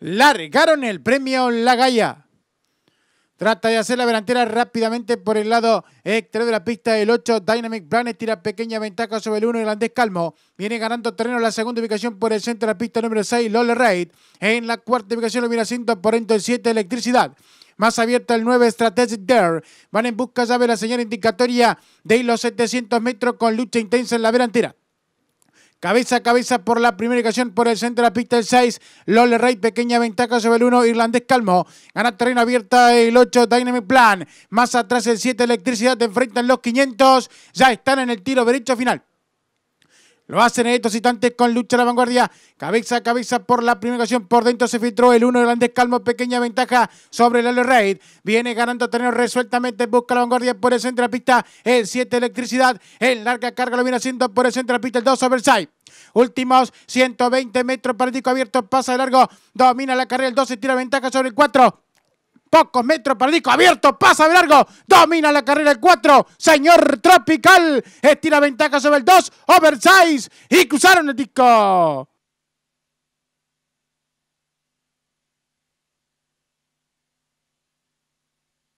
largaron el premio La Gaia! Trata de hacer la verantera rápidamente por el lado exterior de la pista. El 8, Dynamic Planet, tira pequeña ventaja sobre el 1, irlandés Calmo. Viene ganando terreno en la segunda ubicación por el centro de la pista número 6, Lola Raid. En la cuarta ubicación lo mira 147, Electricidad. Más abierta el 9, Strategic Dare. Van en busca, ya de la señal indicatoria de los 700 metros con lucha intensa en la verantera. Cabeza a cabeza por la primera ocasión por el centro de la pista el 6. Lole Rey, pequeña ventaja sobre el 1. Irlandés calmo. Gana terreno abierta el 8. Dynamic Plan. Más atrás el 7. Electricidad. Enfrentan los 500. Ya están en el tiro derecho final. Lo hacen estos instantes con lucha a la vanguardia. Cabeza a cabeza por la primera ocasión. Por dentro se filtró el uno grandes Calmo. Pequeña ventaja sobre el Lalo Viene ganando terreno resueltamente. Busca la vanguardia por el centro de la pista. El 7 Electricidad. el larga carga lo viene haciendo por el centro de la pista. El 2 overside Últimos 120 metros para abierto. Pasa de largo. Domina la carrera. El 12 tira ventaja sobre el 4. Pocos metros para el disco. Abierto. Pasa de largo. Domina la carrera el 4. Señor Tropical. Estira ventaja sobre el 2. Oversize. Y cruzaron el disco.